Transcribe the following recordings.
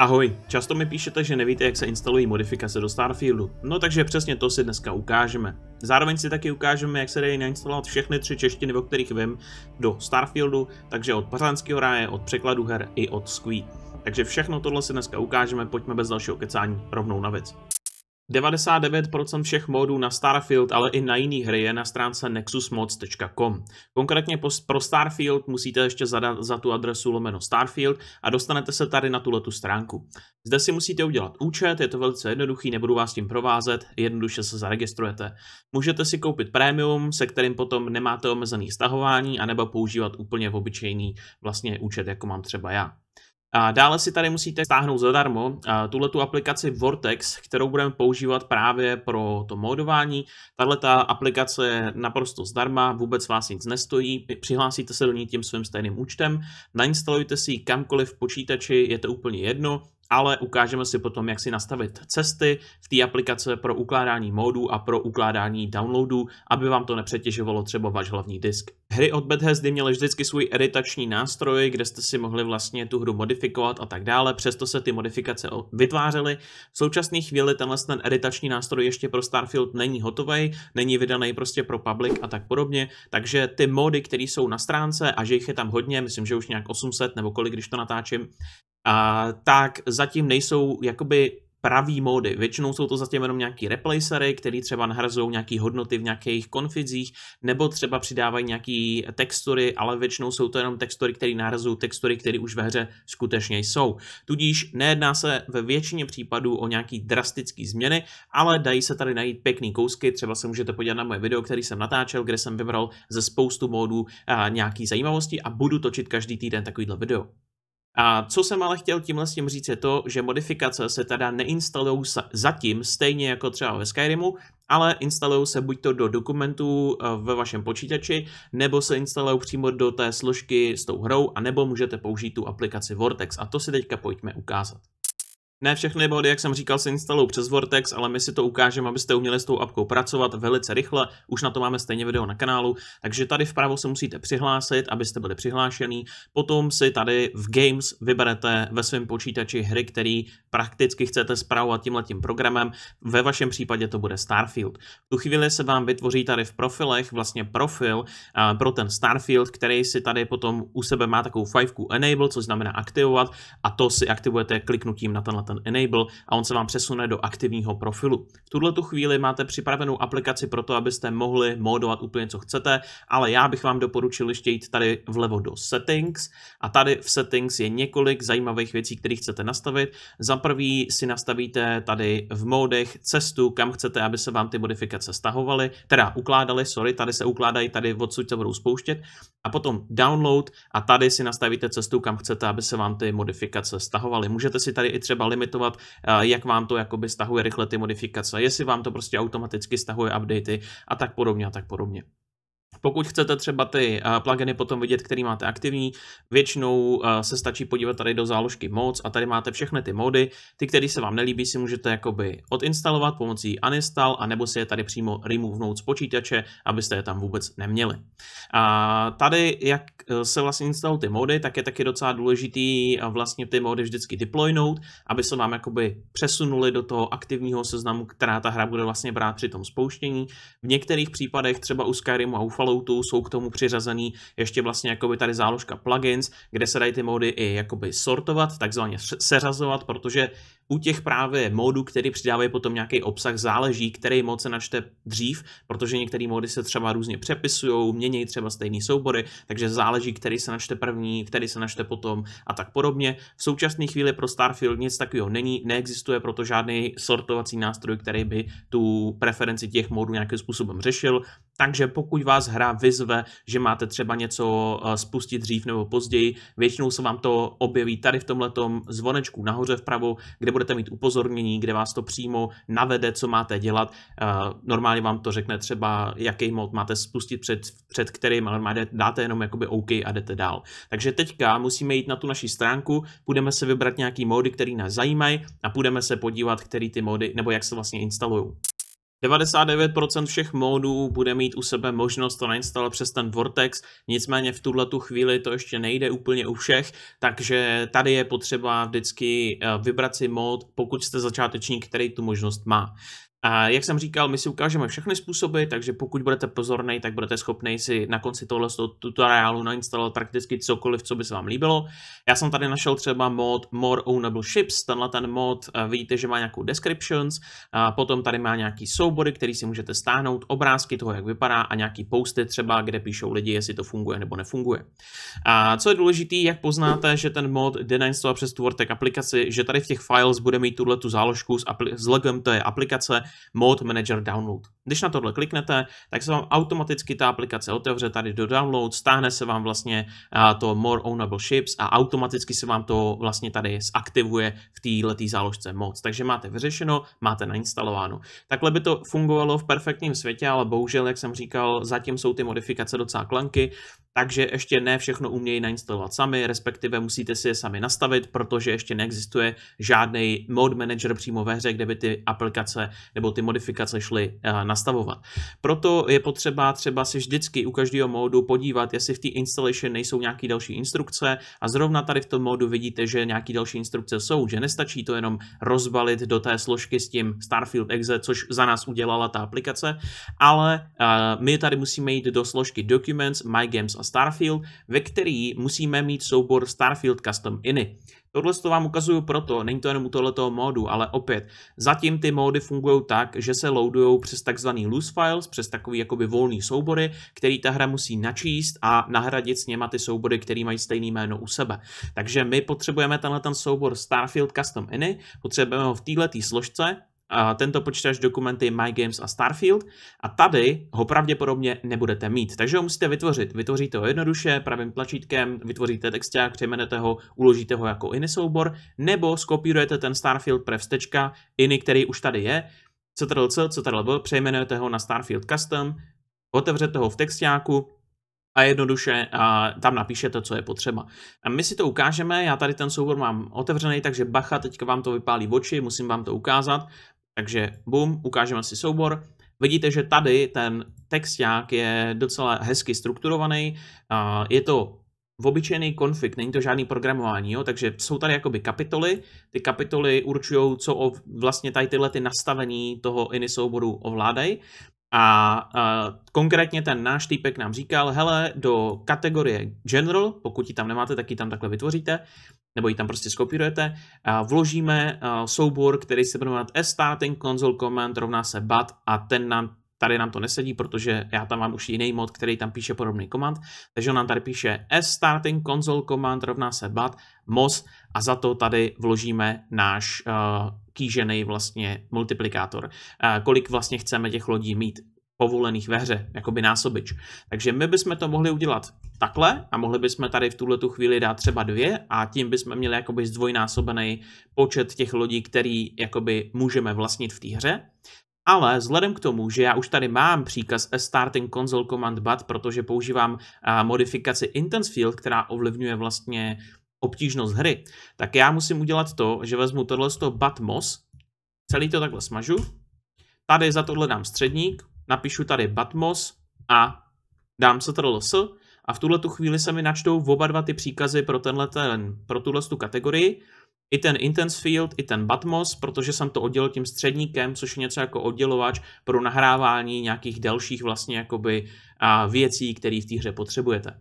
Ahoj, často mi píšete, že nevíte, jak se instalují modifikace do Starfieldu. No takže přesně to si dneska ukážeme. Zároveň si taky ukážeme, jak se dají nainstalovat všechny tři češtiny, o kterých vím, do Starfieldu, takže od Pařánského ráje, od překladu her i od Squee. Takže všechno tohle si dneska ukážeme, pojďme bez dalšího kecání rovnou na věc. 99% všech modů na Starfield, ale i na jiné hry je na stránce nexusmods.com. Konkrétně pro Starfield musíte ještě zadat za tu adresu lomeno Starfield a dostanete se tady na tuhletu stránku. Zde si musíte udělat účet, je to velice jednoduchý, nebudu vás tím provázet, jednoduše se zaregistrujete. Můžete si koupit premium, se kterým potom nemáte omezený stahování, anebo používat úplně v obyčejný vlastně účet, jako mám třeba já. A dále si tady musíte stáhnout zadarmo tuhle tu aplikaci Vortex, kterou budeme používat právě pro to modování. Tahle ta aplikace je naprosto zdarma, vůbec vás nic nestojí. Přihlásíte se do ní tím svým stejným účtem, nainstalujte si ji kamkoliv v počítači, je to úplně jedno ale ukážeme si potom, jak si nastavit cesty v té aplikace pro ukládání módů a pro ukládání downloadů, aby vám to nepřetěžovalo třeba váš hlavní disk. Hry od Bethesdy měly vždycky svůj editační nástroj, kde jste si mohli vlastně tu hru modifikovat a tak dále, přesto se ty modifikace vytvářely. V současné chvíli tenhle ten editační nástroj ještě pro Starfield není hotový, není vydaný prostě pro public a tak podobně, takže ty mody, které jsou na stránce a že jich je tam hodně, myslím, že už nějak 800 nebo kolik, když to natáčím, a tak zatím nejsou jakoby pravý módy. Většinou jsou to zatím jenom nějaký replacery, který třeba nahrazují nějaké hodnoty v nějakých konfizích, nebo třeba přidávají nějaké textury, ale většinou jsou to jenom textury, které nahrazují textury, které už ve hře skutečně jsou. Tudíž nejedná se ve většině případů o nějaké drastické změny, ale dají se tady najít pěkný kousky. Třeba se můžete podívat na moje video, který jsem natáčel, kde jsem vybral ze spoustu módů eh, nějaký zajímavosti a budu točit každý týden takovýhle video. A co jsem ale chtěl tímhle s tím říct je to, že modifikace se teda neinstalují zatím stejně jako třeba ve Skyrimu, ale instalují se buď to do dokumentů eh, ve vašem počítači, nebo se instalují přímo do té složky s tou hrou, a nebo můžete použít tu aplikaci Vortex a to si teďka pojďme ukázat. Ne všechny body, jak jsem říkal, se instalují přes Vortex, ale my si to ukážeme, abyste uměli s tou apkou pracovat velice rychle. Už na to máme stejně video na kanálu, takže tady vpravo se musíte přihlásit, abyste byli přihlášený. Potom si tady v Games vyberete ve svém počítači hry, který prakticky chcete zpravovat tímhletím programem. Ve vašem případě to bude Starfield. V tu chvíli se vám vytvoří tady v profilech vlastně profil pro ten Starfield, který si tady potom u sebe má takovou fajfku Enable, což znamená aktivovat a to si aktivujete kliknutím na tenhle ten Enable a on se vám přesune do aktivního profilu. V tuhle tu chvíli máte připravenou aplikaci pro to, abyste mohli modovat úplně co chcete, ale já bych vám doporučil ještě jít tady vlevo do Settings a tady v Settings je několik zajímavých věcí, které chcete nastavit. Za prvý si nastavíte tady v modech cestu, kam chcete, aby se vám ty modifikace stahovaly, teda ukládaly, sorry, tady se ukládají, tady odsud se budou spouštět a potom download a tady si nastavíte cestu, kam chcete, aby se vám ty modifikace stahovaly. Můžete si tady i třeba limit limitovat, eh, jak vám to jakoby stahuje rychle ty modifikace, jestli vám to prostě automaticky stahuje updaty a tak podobně a tak podobně. Pokud chcete třeba ty eh, pluginy potom vidět, který máte aktivní, většinou eh, se stačí podívat tady do záložky moc a tady máte všechny ty mody. Ty, které se vám nelíbí, si můžete jakoby odinstalovat pomocí uninstall a nebo si je tady přímo removenout z počítače, abyste je tam vůbec neměli. A tady, jak eh, se vlastně instalují ty mody, tak je taky docela důležitý vlastně ty mody vždycky deploynout, aby se vám jakoby přesunuli do toho aktivního seznamu, která ta hra bude vlastně brát při tom spouštění. V některých případech třeba u Skyrimu a u Falloutu jsou k tomu přiřazený ještě vlastně jakoby tady záložka plugins, kde se dají ty módy i jakoby sortovat, takzvaně seřazovat, protože u těch právě módů, které přidávají potom nějaký obsah, záleží, který mod se načte dřív, protože některé módy se třeba různě přepisují, mění třeba stejné soubory, takže záleží, který se načte první, který se načte potom a tak podobně. V současné chvíli pro Starfield nic takového není, neexistuje proto žádný sortovací nástroj, který by tu preferenci těch módů nějakým způsobem řešil. Takže pokud vás hra vyzve, že máte třeba něco eh, spustit dřív nebo později, většinou se vám to objeví tady v tomhletom zvonečku nahoře vpravo, kde budete mít upozornění, kde vás to přímo navede, co máte dělat. Eh, normálně vám to řekne třeba, jaký mod máte spustit před, před kterým, ale normálně dáte jenom jakoby OK a jdete dál. Takže teďka musíme jít na tu naši stránku, budeme se vybrat nějaký mody, který nás zajímají a budeme se podívat, který ty mody, nebo jak se vlastně instalují. 99% všech módů bude mít u sebe možnost to nainstalovat přes ten Vortex, nicméně v tuhle tu chvíli to ještě nejde úplně u všech, takže tady je potřeba vždycky eh, vybrat si mód, pokud jste začátečník, který tu možnost má. A jak jsem říkal, my si ukážeme všechny způsoby, takže pokud budete pozorný, tak budete schopni si na konci tohle tutoriálu nainstalovat prakticky cokoliv, co by se vám líbilo. Já jsem tady našel třeba mod More Ownable Ships, tenhle ten mod eh, vidíte, že má nějakou descriptions, a potom tady má nějaký soubory, který si můžete stáhnout, obrázky toho, jak vypadá a nějaký posty třeba, kde píšou lidi, jestli to funguje nebo nefunguje. A co je důležité, jak poznáte, že ten mod jde nainstalovat přes Vortec aplikaci, že tady v těch files bude mít tuhle tu záložku s, s logem té aplikace, Mode Manager Download. Když na tohle kliknete, tak se vám automaticky ta aplikace otevře tady do download, stáhne se vám vlastně to More Ownable Ships a automaticky se vám to vlastně tady zaktivuje v této záložce moc. Takže máte vyřešeno, máte nainstalováno. Takhle by to fungovalo v perfektním světě, ale bohužel, jak jsem říkal, zatím jsou ty modifikace docela klanky, takže ještě ne všechno umějí nainstalovat sami, respektive musíte si je sami nastavit, protože ještě neexistuje žádný mode manager přímo ve hře, kde by ty aplikace nebo ty modifikace šly eh, nastavovat. Proto je potřeba třeba si vždycky u každého módu podívat, jestli v té installation nejsou nějaké další instrukce a zrovna tady v tom módu vidíte, že nějaké další instrukce jsou, že nestačí to jenom rozbalit do té složky s tím Starfield exe, což za nás udělala ta aplikace, ale eh, my tady musíme jít do složky Documents, My Games a Starfield, ve který musíme mít soubor Starfield Custom Iny. Tohle to vám ukazuju proto, není to jenom u tohoto módu, ale opět, zatím ty módy fungují tak, že se loadují přes takzvaný loose files, přes takový jakoby volný soubory, který ta hra musí načíst a nahradit s něma ty soubory, které mají stejný jméno u sebe. Takže my potřebujeme tenhle ten soubor Starfield Custom Iny, potřebujeme ho v této složce, tento počítač dokumenty My Games a Starfield a tady ho pravděpodobně nebudete mít. Takže ho musíte vytvořit. Vytvoříte ho jednoduše pravým tlačítkem, vytvoříte text, přejmenete ho, uložíte ho jako ini soubor, nebo skopírujete ten Starfield prevstečka iny, který už tady je, CTRLC, CTRLB, přejmenujete ho na Starfield Custom, otevřete ho v textáku, a jednoduše a tam napíšete, co je potřeba. A my si to ukážeme, já tady ten soubor mám otevřený, takže bacha, teďka vám to vypálí v oči, musím vám to ukázat. Takže bum, ukážeme si soubor. Vidíte, že tady ten texták je docela hezky strukturovaný. Je to v obyčejný konfig, není to žádný programování, jo? takže jsou tady jakoby kapitoly, ty kapitoly určují, co o vlastně tady tyhle ty nastavení toho ini souboru ovládají a, a konkrétně ten náš týpek nám říkal, hele, do kategorie General, pokud ji tam nemáte, tak ji tam takhle vytvoříte, nebo ji tam prostě skopírujete, a vložíme a, soubor, který se bude jmenovat starting console command rovná se bat a ten nám tady nám to nesedí, protože já tam mám už jiný mod, který tam píše podobný komand, takže on nám tady píše s starting console command rovná se bat mos a za to tady vložíme náš uh, eh, kýžený vlastně multiplikátor, uh, kolik vlastně chceme těch lodí mít povolených ve hře, jakoby násobič. Takže my bychom to mohli udělat takhle a mohli bychom tady v tuhle tu chvíli dát třeba dvě a tím bychom měli jakoby zdvojnásobený počet těch lodí, který jakoby můžeme vlastnit v té hře. Ale vzhledem k tomu, že já už tady mám příkaz a starting console command bat, protože používám modifikaci intense field, která ovlivňuje vlastně obtížnost hry, tak já musím udělat to, že vezmu tohle z toho batmos, celý to takhle smažu, tady za tohle dám středník, napíšu tady batmos a dám se s a v tuhle tu chvíli se mi načtou oba dva ty příkazy pro tenhle ten, pro tuhle tu kategorii i ten Intense Field, i ten Batmos, protože jsem to oddělil tím středníkem, což je něco jako oddělovač pro nahrávání nějakých dalších vlastně jakoby a věcí, které v té hře potřebujete.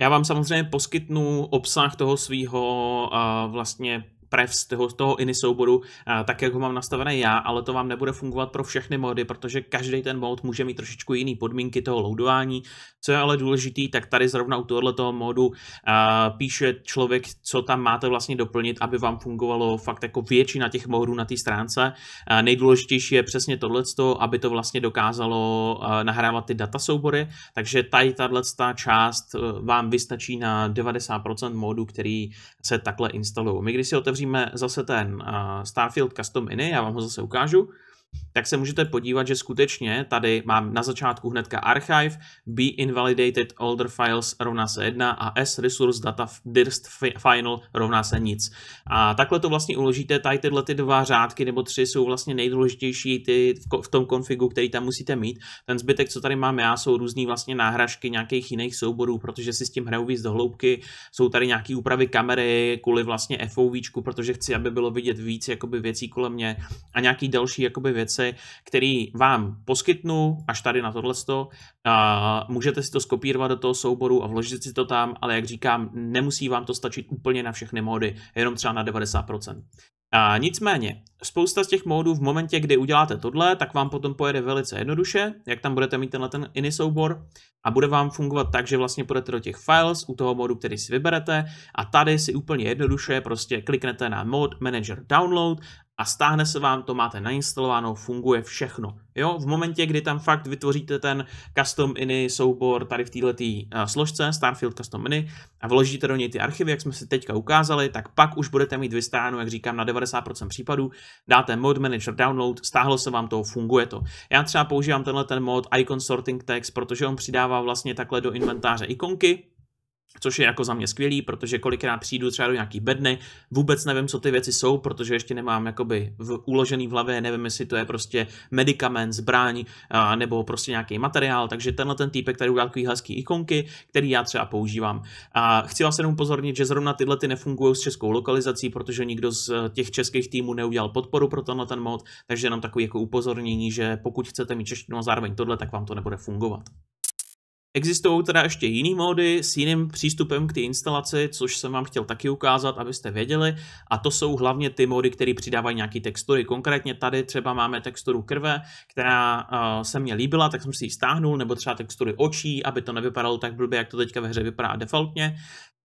Já vám samozřejmě poskytnu obsah toho svého vlastně prev z toho, toho ini souboru, eh, tak jak ho mám nastavený já, ale to vám nebude fungovat pro všechny mody, protože každý ten mod může mít trošičku jiný podmínky toho loadování. Co je ale důležitý, tak tady zrovna u toho modu eh, píše člověk, co tam máte vlastně doplnit, aby vám fungovalo fakt jako většina těch modů na té stránce. Eh, nejdůležitější je přesně tohle, aby to vlastně dokázalo nahrávat ty data soubory, takže tady tahle část vám vystačí na 90% modů, který se takhle instalují. My když si otevřeme otevříme zase ten eh, Starfield Custom Ini, já vám ho zase ukážu tak se můžete podívat, že skutečně tady mám na začátku hnedka archive, be invalidated older files rovná se 1 a s resource data dirst final rovná se nic. A takhle to vlastně uložíte, tady tyhle ty dva řádky nebo tři jsou vlastně nejdůležitější ty v tom konfigu, který tam musíte mít. Ten zbytek, co tady mám já, jsou různý vlastně náhražky nějakých jiných souborů, protože si s tím hraju víc do hloubky, jsou tady nějaké úpravy kamery kvůli vlastně FOVčku, protože chci, aby bylo vidět víc jakoby věcí kolem mě a nějaký další jakoby věci, které vám poskytnu, až tady na tohle a můžete si to skopírovat do toho souboru a vložit si to tam, ale jak říkám, nemusí vám to stačit úplně na všechny módy, jenom třeba na 90%. A nicméně, spousta z těch módů v momentě, kdy uděláte tohle, tak vám potom pojede velice jednoduše, jak tam budete mít tenhle ten ini soubor a bude vám fungovat tak, že vlastně půjdete do těch files u toho módu, který si vyberete a tady si úplně jednoduše prostě kliknete na mod manager download a stáhne se vám to, máte nainstalováno, funguje všechno. Jo, v momentě, kdy tam fakt vytvoříte ten custom ini soubor tady v této eh, složce, Starfield custom ini, a vložíte do něj ty archivy, jak jsme si teďka ukázali, tak pak už budete mít vystáhnu, jak říkám, na 90% případů, dáte mod manager download, stáhlo se vám to, funguje to. Já třeba používám tenhle ten mod icon sorting text, protože on přidává vlastně takhle do inventáře ikonky, Což je jako za mě skvělý, protože kolikrát přijdu třeba do nějaký bedny, vůbec nevím, co ty věci jsou, protože ještě nemám jakoby v, uložený v hlavě, nevím, jestli to je prostě medicament, zbraň a, nebo prostě nějaký materiál, takže tenhle ten týpek tady udělal takový hezký ikonky, který já třeba používám. A chci vás jenom upozornit, že zrovna tyhle ty nefungují s českou lokalizací, protože nikdo z eh, těch českých týmů neudělal podporu pro tenhle ten mod, takže jenom takový jako upozornění, že pokud chcete mít češtinu a zároveň tohle, tak vám to nebude fungovat. Existují teda ještě jiný módy s jiným přístupem k té instalaci, což jsem vám chtěl taky ukázat, abyste věděli. A to jsou hlavně ty módy, které přidávají nějaké textury. Konkrétně tady třeba máme texturu krve, která uh, se mně líbila, tak jsem si ji stáhnul, nebo třeba textury očí, aby to nevypadalo tak blbě, jak to teďka ve hře vypadá defaultně.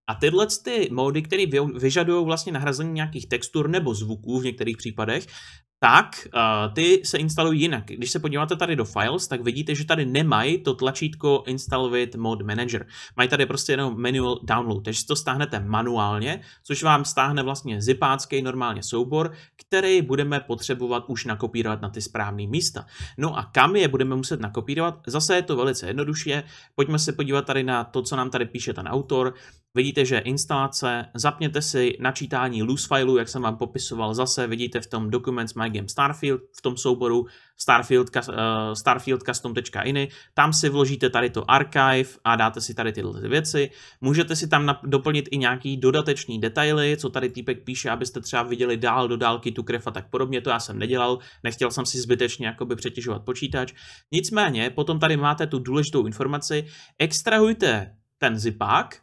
A tyhle ty módy, které vyžadují vlastně nahrazení nějakých textur nebo zvuků v některých případech, tak uh, ty se instalují jinak. Když se podíváte tady do Files, tak vidíte, že tady nemají to tlačítko Install with Mode Manager. Mají tady prostě jenom manual download, takže si to stáhnete manuálně, což vám stáhne vlastně zipácký normálně soubor, který budeme potřebovat už nakopírovat na ty správné místa. No a kam je budeme muset nakopírovat? Zase je to velice jednoduše. Pojďme se podívat tady na to, co nám tady píše ten autor. Vidíte, že instalace, zapněte si načítání loose fileu, jak jsem vám popisoval zase, vidíte v tom Documents My tagem Starfield v tom souboru Starfield, uh, Starfield custom.ini, tam si vložíte tady to archive a dáte si tady tyhle věci. Můžete si tam doplnit i nějaký dodatečný detaily, co tady týpek píše, abyste třeba viděli dál do dálky tu krev a tak podobně, to já jsem nedělal, nechtěl jsem si zbytečně jakoby přetěžovat počítač. Nicméně, potom tady máte tu důležitou informaci, extrahujte ten zipák,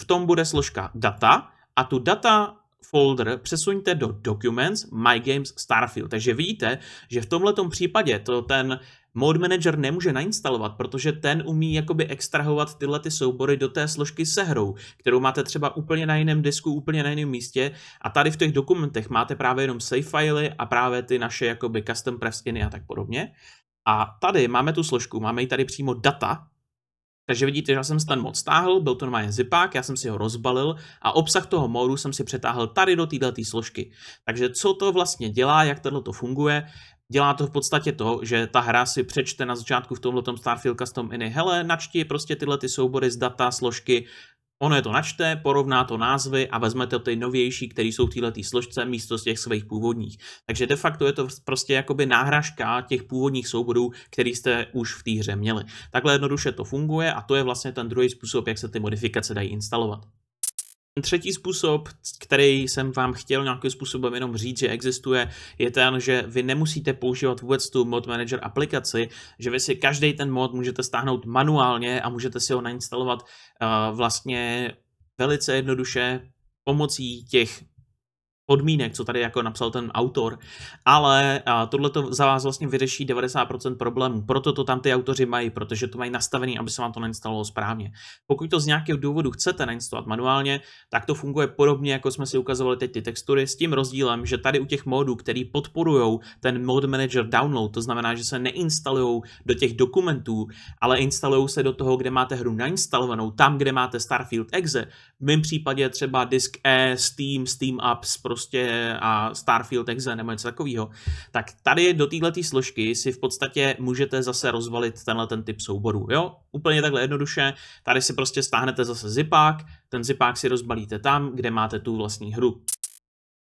v tom bude složka data a tu data folder přesuňte do Documents My Games Starfield. Takže vidíte, že v tomto případě to ten Mode Manager nemůže nainstalovat, protože ten umí jakoby extrahovat tyhle ty soubory do té složky se hrou, kterou máte třeba úplně na jiném disku, úplně na jiném místě a tady v těch dokumentech máte právě jenom save filey a právě ty naše jakoby custom preskiny a tak podobně. A tady máme tu složku, máme ji tady přímo data, takže vidíte, že já jsem ten mod stáhl, byl to normálně zipák, já jsem si ho rozbalil a obsah toho modu jsem si přetáhl tady do této složky. Takže co to vlastně dělá, jak tohle to funguje, Dělá to v podstatě to, že ta hra si přečte na začátku v tomhle Starfield Custom Ini, hele, načti prostě tyhle ty soubory z data, složky Ono je to načte, porovná to názvy a vezme to ty novější, které jsou v této složce místo z těch svých původních. Takže de facto je to prostě jakoby náhražka těch původních souborů, který jste už v té hře měli. Takhle jednoduše to funguje a to je vlastně ten druhý způsob, jak se ty modifikace dají instalovat. Třetí způsob, který jsem vám chtěl nějakým způsobem jenom říct, že existuje, je ten, že vy nemusíte používat vůbec tu Mod Manager aplikaci, že vy si každý ten mod můžete stáhnout manuálně a můžete si ho nainstalovat uh, vlastně velice jednoduše pomocí těch podmínek, co tady jako napsal ten autor, ale tohle to za vás vlastně vyřeší 90% problémů, proto to tam ty autoři mají, protože to mají nastavený, aby se vám to nainstalovalo správně. Pokud to z nějakého důvodu chcete nainstalovat manuálně, tak to funguje podobně, jako jsme si ukazovali teď ty textury, s tím rozdílem, že tady u těch modů, který podporují ten mod manager download, to znamená, že se neinstalují do těch dokumentů, ale instalují se do toho, kde máte hru nainstalovanou, tam, kde máte Starfield exe, v mém případě třeba disk E, Steam, Steam Apps, prostě a Starfield Exe nebo něco takového, tak tady do této složky si v podstatě můžete zase rozvalit tenhle ten typ souborů. Jo, úplně takhle jednoduše, tady si prostě stáhnete zase zipák, ten zipák si rozbalíte tam, kde máte tu vlastní hru.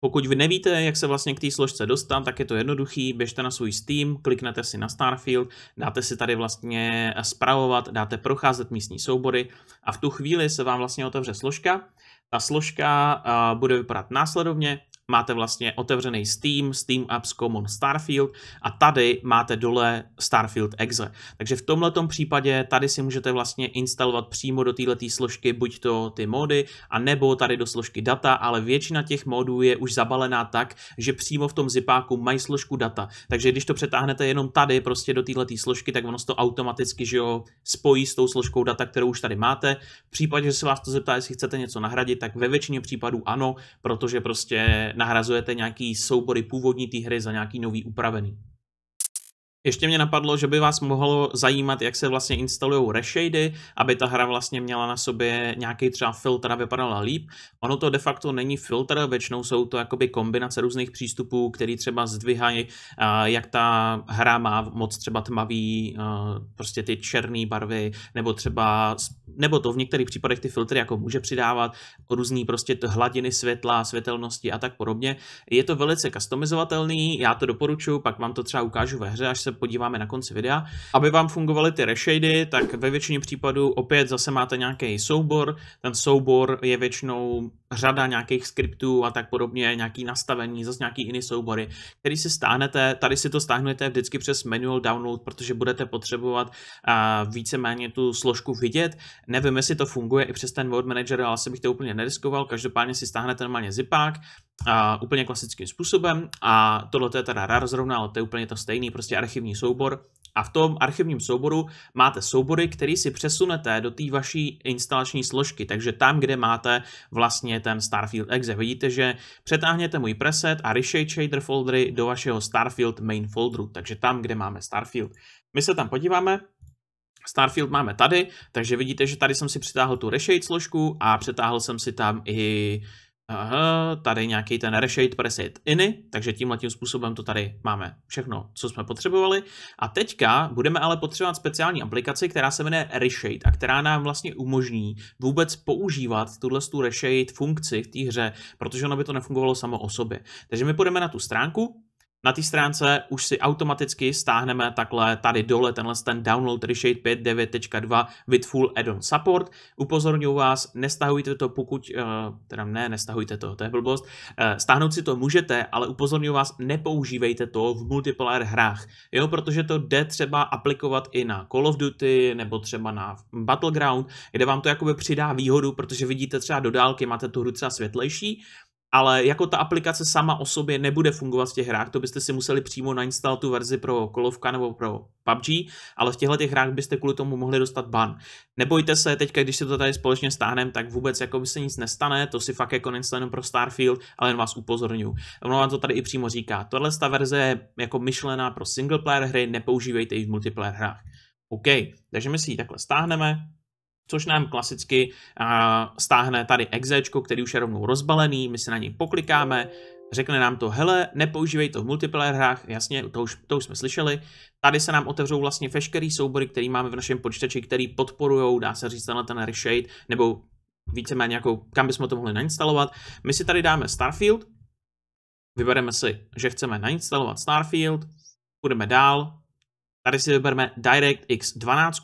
Pokud vy nevíte, jak se vlastně k té složce dostat, tak je to jednoduchý, běžte na svůj Steam, kliknete si na Starfield, dáte si tady vlastně zpravovat, dáte procházet místní soubory a v tu chvíli se vám vlastně otevře složka. Ta složka uh, bude vypadat následovně, máte vlastně otevřený Steam, Steam Apps Common Starfield a tady máte dole Starfield Exe. Takže v tomhle případě tady si můžete vlastně instalovat přímo do této složky buď to ty mody, a nebo tady do složky data, ale většina těch modů je už zabalená tak, že přímo v tom zipáku mají složku data. Takže když to přetáhnete jenom tady prostě do této složky, tak ono to automaticky že jo, spojí s tou složkou data, kterou už tady máte. V případě, že se vás to zeptá, jestli chcete něco nahradit, tak ve většině případů ano, protože prostě nahrazujete nějaký soubory původní té hry za nějaký nový upravený. Ještě mě napadlo, že by vás mohlo zajímat, jak se vlastně instalují reshady, aby ta hra vlastně měla na sobě nějaký třeba filtr a vypadala líp. Ono to de facto není filtr, většinou jsou to jakoby kombinace různých přístupů, který třeba zdvíhají, jak ta hra má moc třeba tmavý, prostě ty černé barvy, nebo třeba, nebo to v některých případech ty filtry jako může přidávat různý prostě hladiny světla, světelnosti a tak podobně. Je to velice customizovatelný, já to doporučuji, pak vám to třeba ukážu ve hře, až se podíváme na konci videa. Aby vám fungovaly ty reshady, tak ve většině případů opět zase máte nějaký soubor. Ten soubor je většinou řada nějakých skriptů a tak podobně, nějaký nastavení, zase nějaký jiný soubory, který si stáhnete, tady si to stáhnete vždycky přes manual download, protože budete potřebovat víceméně tu složku vidět. Nevím, jestli to funguje i přes ten Word Manager, ale asi bych to úplně neriskoval, každopádně si stáhnete normálně zipák, a úplně klasickým způsobem a tohle je teda RAR zrovna, ale to je úplně to stejný, prostě archivní soubor, a v tom archivním souboru máte soubory, který si přesunete do té vaší instalační složky, takže tam, kde máte vlastně ten Starfield exe. Vidíte, že přetáhněte můj preset a reshade shader foldery do vašeho Starfield main folderu, takže tam, kde máme Starfield. My se tam podíváme, Starfield máme tady, takže vidíte, že tady jsem si přitáhl tu reshade složku a přetáhl jsem si tam i Aha, tady nějaký ten reshade preset iny, takže tímhle tím způsobem to tady máme všechno, co jsme potřebovali. A teďka budeme ale potřebovat speciální aplikaci, která se jmenuje reshade a která nám vlastně umožní vůbec používat tuhle tu reshade funkci v té hře, protože ono by to nefungovalo samo o sobě. Takže my půjdeme na tu stránku, na té stránce už si automaticky stáhneme takhle tady dole tenhle ten download reshade 5.9.2 with full add-on support. Upozorňuji vás, nestahujte to pokud, eh, teda ne, nestahujte to, to je blbost. Eh, stáhnout si to můžete, ale upozorňuji vás, nepoužívejte to v multiplayer hrách, jo, protože to jde třeba aplikovat i na Call of Duty nebo třeba na Battleground, kde vám to jakoby přidá výhodu, protože vidíte třeba do dálky, máte tu hru třeba světlejší, ale jako ta aplikace sama o sobě nebude fungovat v těch hrách, to byste si museli přímo nainstalovat tu verzi pro kolovka nebo pro PUBG, ale v těchto těch hrách byste kvůli tomu mohli dostat ban. Nebojte se, teďka když si to tady společně stáhneme, tak vůbec jako by se nic nestane, to si fakt jako nainstalujeme pro Starfield, ale jen vás upozorňuji. Ono vám to tady i přímo říká, tohle ta verze je jako myšlená pro single player hry, nepoužívejte ji v multiplayer hrách. OK, takže my si ji takhle stáhneme, což nám klasicky stáhne tady exečko, který už je rovnou rozbalený, my se na něj poklikáme, řekne nám to, hele, nepoužívej to v multiplayer hrách, jasně, to už, to už jsme slyšeli. Tady se nám otevřou vlastně veškerý soubory, který máme v našem počítači, který podporují, dá se říct, tenhle ten reshade, nebo víceméně jako, kam bychom to mohli nainstalovat. My si tady dáme Starfield, vybereme si, že chceme nainstalovat Starfield, půjdeme dál, tady si vybereme DirectX 12,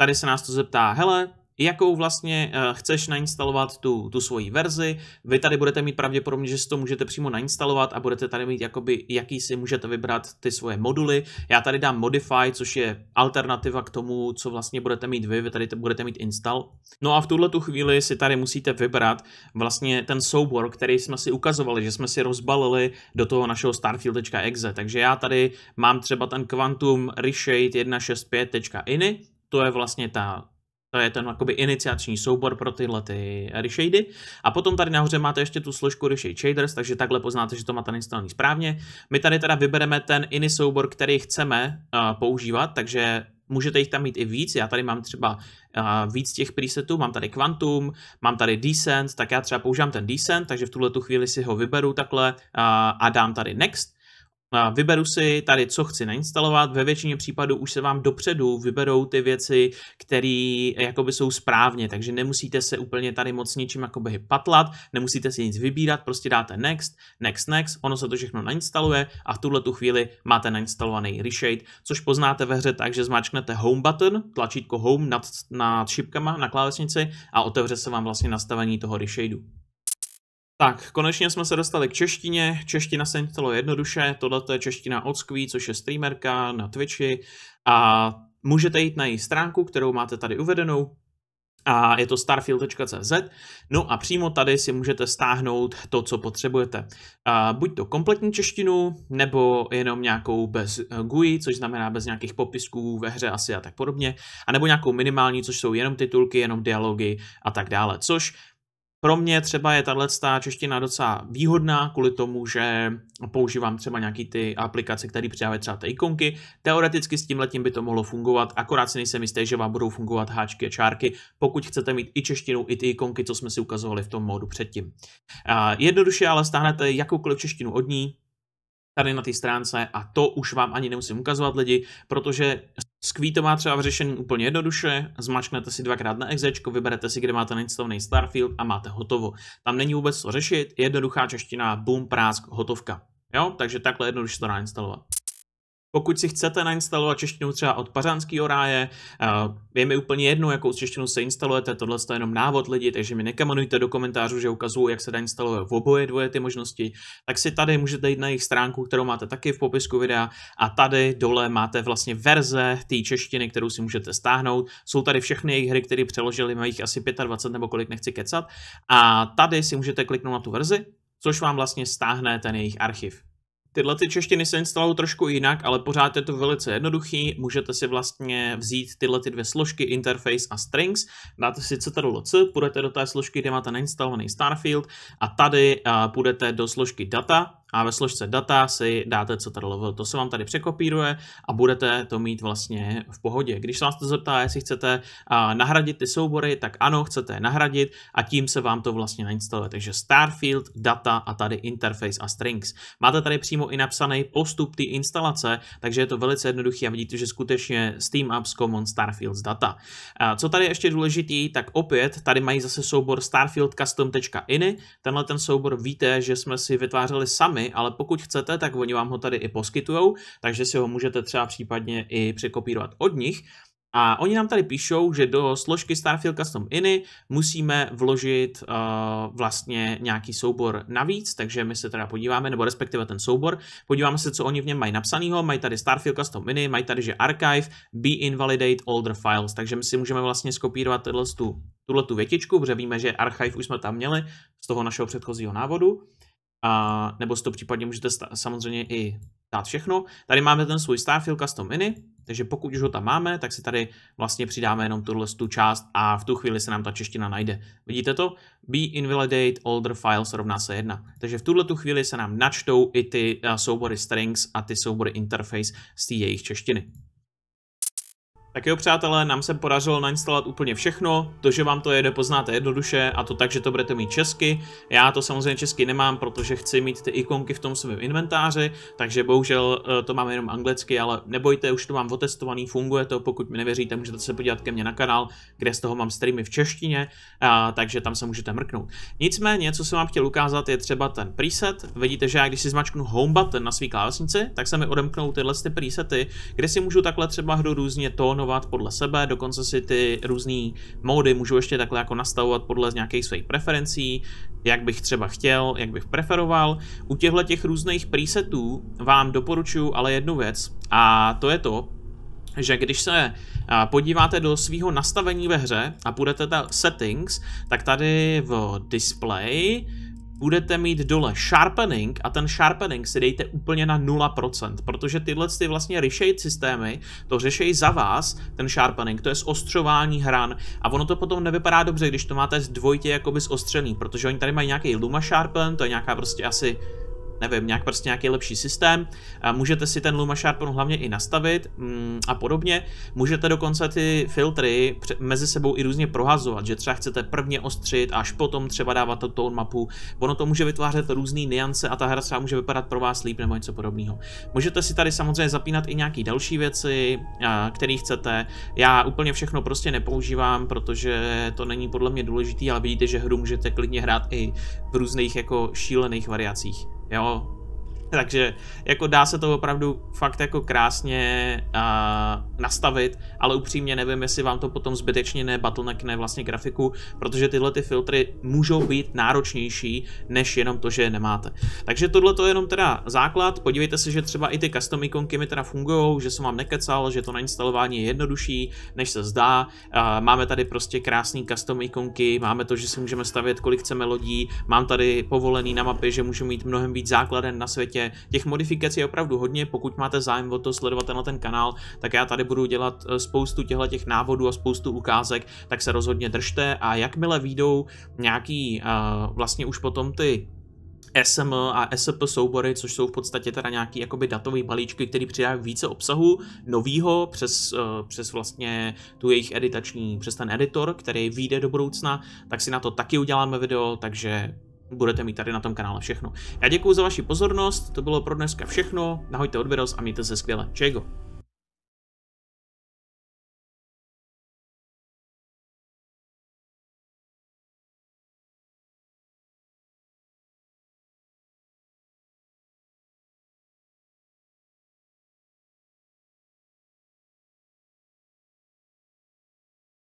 Tady se nás to zeptá, hele, jakou vlastně eh, chceš nainstalovat tu, tu svoji verzi. Vy tady budete mít pravděpodobně, že si to můžete přímo nainstalovat a budete tady mít jakoby, jaký si můžete vybrat ty svoje moduly. Já tady dám Modify, což je alternativa k tomu, co vlastně budete mít vy, vy tady budete mít install. No a v tuhle tu chvíli si tady musíte vybrat vlastně ten soubor, který jsme si ukazovali, že jsme si rozbalili do toho našeho starfield.exe. Takže já tady mám třeba ten Quantum Reshade 165.ini, to je vlastně ta to je ten jakoby iniciační soubor pro tyhle ty reshady. A potom tady nahoře máte ještě tu složku reshade shaders, takže takhle poznáte, že to máte nainstalovaný správně. My tady teda vybereme ten ini soubor, který chceme uh, používat, takže můžete jich tam mít i víc. Já tady mám třeba uh, víc těch presetů, mám tady Quantum, mám tady Descent, tak já třeba používám ten Descent, takže v tuhle tu chvíli si ho vyberu takhle uh, a dám tady Next. Vyberu si tady, co chci nainstalovat, ve většině případů už se vám dopředu vyberou ty věci, které jakoby jsou správně, takže nemusíte se úplně tady moc ničím jakoby patlat, nemusíte si nic vybírat, prostě dáte next, next, next, ono se to všechno nainstaluje a v tuhle tu chvíli máte nainstalovaný reshade, což poznáte ve hře tak, že zmáčknete home button, tlačítko home nad, nad šipkama na klávesnici a otevře se vám vlastně nastavení toho reshadu. Tak, konečně jsme se dostali k češtině. Čeština se tělo jednoduše, tohle je čeština od Squee, což je streamerka na Twitchi a můžete jít na její stránku, kterou máte tady uvedenou, a je to starfield.cz. No a přímo tady si můžete stáhnout to, co potřebujete. A buď to kompletní češtinu, nebo jenom nějakou bez eh, GUI, což znamená bez nějakých popisků ve hře asi a tak podobně, a nebo nějakou minimální, což jsou jenom titulky, jenom dialogy a tak dále, což pro mě třeba je tahle čeština docela výhodná kvůli tomu, že používám třeba nějaký ty aplikace, které přidávají třeba ty ikonky. Teoreticky s tím letím by to mohlo fungovat, akorát si nejsem jistý, že vám budou fungovat háčky a čárky, pokud chcete mít i češtinu, i ty ikonky, co jsme si ukazovali v tom módu předtím. Jednoduše ale stáhnete jakoukoliv češtinu od ní, tady na té stránce a to už vám ani nemusím ukazovat lidi, protože Squee to má třeba v řešení úplně jednoduše, zmačknete si dvakrát na exečko, vyberete si, kde máte nainstalovaný Starfield a máte hotovo. Tam není vůbec co řešit, jednoduchá čeština, boom, prásk, hotovka. Jo, takže takhle jednoduše to nainstalovat. Pokud si chcete nainstalovat češtinu třeba od pařánského ráje, eh, je mi úplně jedno, jakou češtinu se instalujete, tohle je jenom návod lidi, takže mi nekamenujte do komentářů, že ukazuju, jak se dá instalovat v oboje dvoje ty možnosti, tak si tady můžete jít na jejich stránku, kterou máte taky v popisku videa a tady dole máte vlastně verze té češtiny, kterou si můžete stáhnout. Jsou tady všechny jejich hry, které přeložili, mají jich asi 25 nebo kolik nechci kecat a tady si můžete kliknout na tu verzi, což vám vlastně stáhne ten jejich archiv. Tyhle ty češtiny se instalují trošku jinak, ale pořád je to velice jednoduchý. Můžete si vlastně vzít tyhle ty dvě složky, interface a strings, dáte si ctrl-c, půjdete do té složky, kde máte nainstalovaný Starfield a tady půjdete do složky data a ve složce data si dáte CTRL, to se vám tady překopíruje a budete to mít vlastně v pohodě. Když se vás to zeptá, jestli chcete nahradit ty soubory, tak ano, chcete je nahradit a tím se vám to vlastně nainstaluje. Takže Starfield, data a tady interface a strings. Máte tady přímo i napsaný postup ty instalace, takže je to velice jednoduchý a vidíte, že skutečně Steam Apps Common Starfields data. A co tady ještě důležitý, tak opět tady mají zase soubor Starfield Custom.ini. Tenhle ten soubor víte, že jsme si vytvářeli sami sami, ale pokud chcete, tak oni vám ho tady i poskytujou, takže si ho můžete třeba případně i překopírovat od nich. A oni nám tady píšou, že do složky Starfield Custom Iny musíme vložit uh, vlastně nějaký soubor navíc, takže my se teda podíváme, nebo respektive ten soubor, podíváme se, co oni v něm mají napsanýho, mají tady Starfield Custom Iny, mají tady, že Archive, be invalidate older files, takže my si můžeme vlastně skopírovat tuhle tu větičku, protože víme, že Archive už jsme tam měli z toho našeho předchozího návodu a, nebo si to případně můžete samozřejmě i dát všechno. Tady máme ten svůj Starfield Custom Mini, takže pokud už ho tam máme, tak si tady vlastně přidáme jenom tuhle tu část a v tu chvíli se nám ta čeština najde. Vidíte to? Be invalidate older files rovná se jedna. Takže v tuhle tu chvíli se nám načtou i ty eh, soubory strings a ty soubory interface z té jejich češtiny. Tak jo přátelé, nám se podařilo nainstalovat úplně všechno, to, že vám to jede poznáte jednoduše a to tak, že to budete mít česky. Já to samozřejmě česky nemám, protože chci mít ty ikonky v tom svém inventáři, takže bohužel eh, to mám jenom anglicky, ale nebojte, už to mám otestovaný, funguje to, pokud mi nevěříte, můžete se podívat ke mně na kanál, kde z toho mám streamy v češtině, a, takže tam se můžete mrknout. Nicméně, co jsem vám chtěl ukázat, je třeba ten preset. Vidíte, že já když si zmačknu home button na svý klávesnici, tak se mi odemknou tyhle ty presety, kde si můžu takhle třeba hru různě tónovat nastavovat podle sebe, dokonce si ty různé módy můžu ještě takhle jako nastavovat podle nějakých svých preferencí, jak bych třeba chtěl, jak bych preferoval. U těchto těch různých presetů vám doporučuji ale jednu věc a to je to, že když se podíváte do svého nastavení ve hře a půjdete do settings, tak tady v display budete mít dole sharpening a ten sharpening si dejte úplně na 0%, protože tyhle ty vlastně reshade systémy to řešejí za vás, ten sharpening, to je zostřování hran a ono to potom nevypadá dobře, když to máte dvojitě jakoby zostřený, protože oni tady mají nějaký luma sharpen, to je nějaká prostě asi nevím, nějak prostě nějaký lepší systém. A můžete si ten Luma Sharpen hlavně i nastavit mm, a podobně. Můžete dokonce ty filtry mezi sebou i různě prohazovat, že třeba chcete prvně ostřit až potom třeba dávat tu tone mapu. Ono to může vytvářet různé niance a ta hra třeba může vypadat pro vás líp nebo něco podobného. Můžete si tady samozřejmě zapínat i nějaké další věci, které chcete. Já úplně všechno prostě nepoužívám, protože to není podle mě důležité, ale vidíte, že hru můžete klidně hrát i v různých jako šílených variacích. 然后 Takže jako dá se to opravdu fakt jako krásně uh, nastavit, ale upřímně nevím, jestli vám to potom zbytečně nebatlnekne vlastně grafiku, protože tyhle ty filtry můžou být náročnější, než jenom to, že je nemáte. Takže tohle to je jenom teda základ, podívejte se, že třeba i ty custom ikonky mi teda fungují, že jsem vám nekecal, že to nainstalování je jednodušší, než se zdá. Uh, máme tady prostě krásný custom ikonky, máme to, že si můžeme stavět kolik chceme lodí, mám tady povolený na mapě, že můžu mít mnohem víc základen na světě, světě. Těch modifikací je opravdu hodně, pokud máte zájem o to sledovat tenhle ten kanál, tak já tady budu dělat eh, spoustu těchto těch návodů a spoustu ukázek, tak se rozhodně držte a jakmile výjdou nějaký eh, vlastně už potom ty SM a SP soubory, což jsou v podstatě teda nějaký jakoby datový balíčky, který přidávají více obsahu novýho přes, eh, přes vlastně tu jejich editační, přes ten editor, který vyjde do budoucna, tak si na to taky uděláme video, takže budete mít tady na tom kanále všechno. Já děkuji za vaši pozornost, to bylo pro dneska všechno, nahojte odběros a mějte se skvěle. Čego.